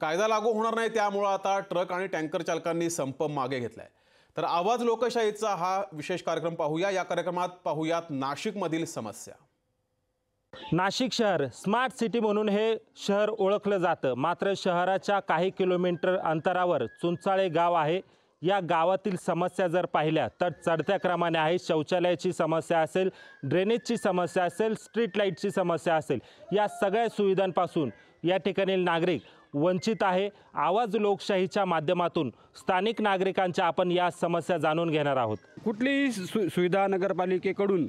कायदा लागू होणार नाही त्यामुळं आता ट्रक आणि टँकर चालकांनी संप मागे घेतलाय तर आवाज लोकशाहीचा हा विशेष कार्यक्रम पाहूया या कार्यक्रमात पाहूयात नाशिकमधील समस्या नाशिक शहर स्मार्ट सिटी म्हणून हे शहर ओळखलं जातं मात्र शहराच्या काही किलोमीटर अंतरावर चुंचाळे गाव आहे या गावातील समस्या जर पाहिल्या तर चढत्या क्रमाने आहे शौचालयाची समस्या असेल ड्रेनेजची समस्या असेल स्ट्रीट लाईटची समस्या असेल या सगळ्या सुविधांपासून या ठिकाणी नागरिक वंचित आहे आवाज लोकशाहीच्या माध्यमातून स्थानिक नागरिकांच्या आपण या समस्या जाणून घेणार आहोत कुठलीही सु सुविधा नगरपालिकेकडून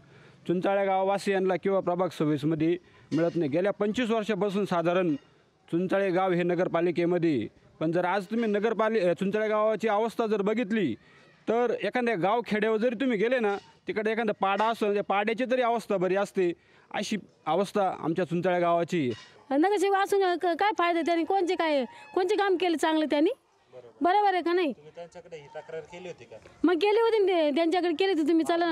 चुंचाळ्या गाववासियांना किंवा प्रभाग सव्वीसमध्ये मिळत नाही गेल्या पंचवीस वर्षापासून साधारण चुंचाळे गाव हे नगरपालिकेमध्ये पण जर आज तुम्ही नगरपालि चुंचाळ्या गावाची अवस्था जर बघितली तर एखाद्या गाव खेड्यावर जरी तुम्ही गेले ना तिकडे एखादा पाडा असो म्हणजे पाड्याची तरी अवस्था बरी असते अशी अवस्था आमच्या सुंचाळ्या गावाची नगरसेवक असून काय फायदा त्यांनी कोणचे काय कोणचे काम केले चांगले त्यांनी बरोबर आहे का नाही त्यांच्याकडे केली होती मग गेले होते त्यांच्याकडे केले होते तुम्ही चला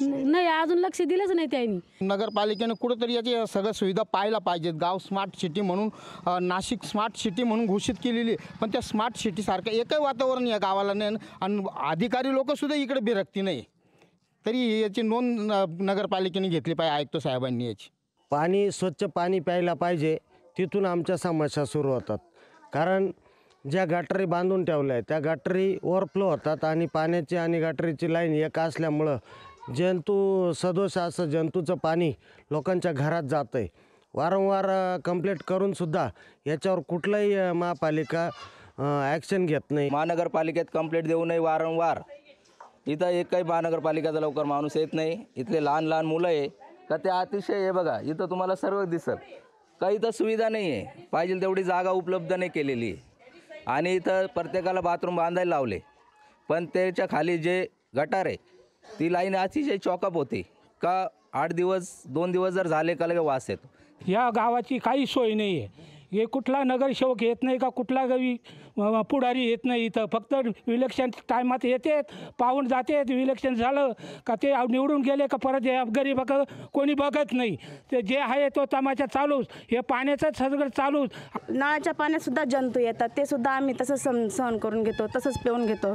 नाही अजून लक्ष दिलंच नाही त्यांनी नगरपालिकेने कुठेतरी याची सगळ्या सुविधा पाहायला पाहिजेत गाव स्मार्ट सिटी म्हणून नाशिक स्मार्ट सिटी म्हणून घोषित केलेली पण त्या स्मार्ट सिटीसारखं एकही वातावरण या गावाला नाही आणि अधिकारी सुद्धा इकडे बिरकती नाही तरी याची नोंद नगरपालिकेने घेतली पाहिजे आयुक्त साहेबांनी याची पाणी स्वच्छ पाणी प्यायला पाहिजे तिथून आमच्या समस्या सुरू होतात कारण ज्या गाटरी बांधून ठेवल्या आहेत त्या गटारी ओव्हरफ्लो होतात आणि पाण्याची आणि गाटरीची लाईन एक असल्यामुळं जंतू सदोष असं जंतूचं पाणी लोकांच्या घरात जातं आहे वारंवार कंप्लेट करूनसुद्धा याच्यावर कुठलाही महापालिका ॲक्शन घेत नाही महानगरपालिकेत देऊ नये वारंवार इथं एक काही महानगरपालिकाचा लवकर माणूस येत नाही इथले लहान लहान मुलं आहे का ते अतिशय आहे बघा इथं तुम्हाला सर्व दिसत काही इथं सुविधा नाही आहे पाहिजे तेवढी जागा उपलब्ध नाही केलेली आहे आणि इथं प्रत्येकाला बाथरूम बांधायला लावले पण त्याच्या खाली जे गटार आहे ती लाईन अतिशय चॉकअप होती का आठ दिवस दोन दिवस जर झाले का लगे वास येतो या गावाची काही सोय नाही आहे हे कुठला नगरसेवक येत नाही का कुठला गवी पुढारी येत नाही इथं फक्त इलेक्शन टायमात येतात पाहून जाते इलेक्शन झालं का ते निवडून गेले का परत हे गरीब कोणी बघत नाही ते जे आहे तो तमाशा चालूच हे पाण्याचंच सगळं चालूच नळाच्या पाण्यातसुद्धा जंतू येतात ते सुद्धा आम्ही तसंच सम सहन करून घेतो तसंच पिऊन घेतो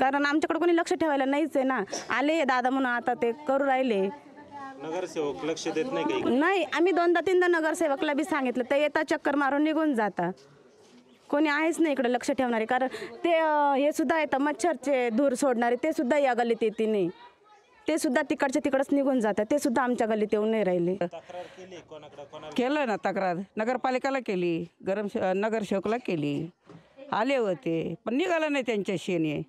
कारण आमच्याकडे कोणी लक्ष ठेवायला नाहीच आहे ना आले दादा म्हणून आता ते करू राहिले नगरसेवक लक्ष देत नाही नाही आम्ही दोनदा तीनदा नगरसेवकला बी सांगितलं ते येता चक्कर मारून निघून जातात कोणी आहेच नाही इकडे लक्ष ठेवणारे कारण ते हे सुद्धा येतं मच्छरचे धूर सोडणारे ते सुद्धा या गल्लीत येते नाही ते सुद्धा तिकडच्या तिकडच निघून जातात ते सुद्धा आमच्या गल्लीत येऊन नाही राहिले तक्रार केली केलं ना तक्रार नगरपालिकाला केली गरम नगरसेवकला केली आले होते पण निघालं नाही त्यांच्या शेणी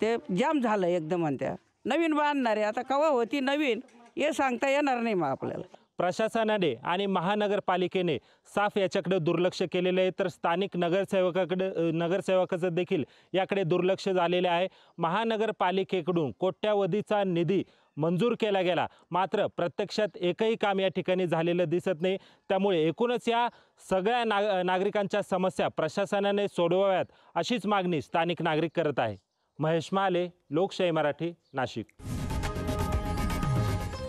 ते जाम झालं एकदम आणि नवीन बांधणारे आता कवा होती नवीन हे सांगता येणार नाही मग आपल्याला प्रशासनाने आणि महानगरपालिकेने साफ याच्याकडे दुर्लक्ष केलेलं आहे तर स्थानिक नगरसेवकाकडे नगरसेवकाचं देखील याकडे दुर्लक्ष झालेले आहे महानगरपालिकेकडून कोट्यावधीचा निधी मंजूर केला गेला मात्र प्रत्यक्षात एकही काम या ठिकाणी झालेलं दिसत नाही त्यामुळे एकूणच या सगळ्या नाग नागरिकांच्या समस्या प्रशासनाने सोडवाव्यात अशीच मागणी स्थानिक नागरिक करत आहे महेश महाले लोकशाही मराठी नाशिक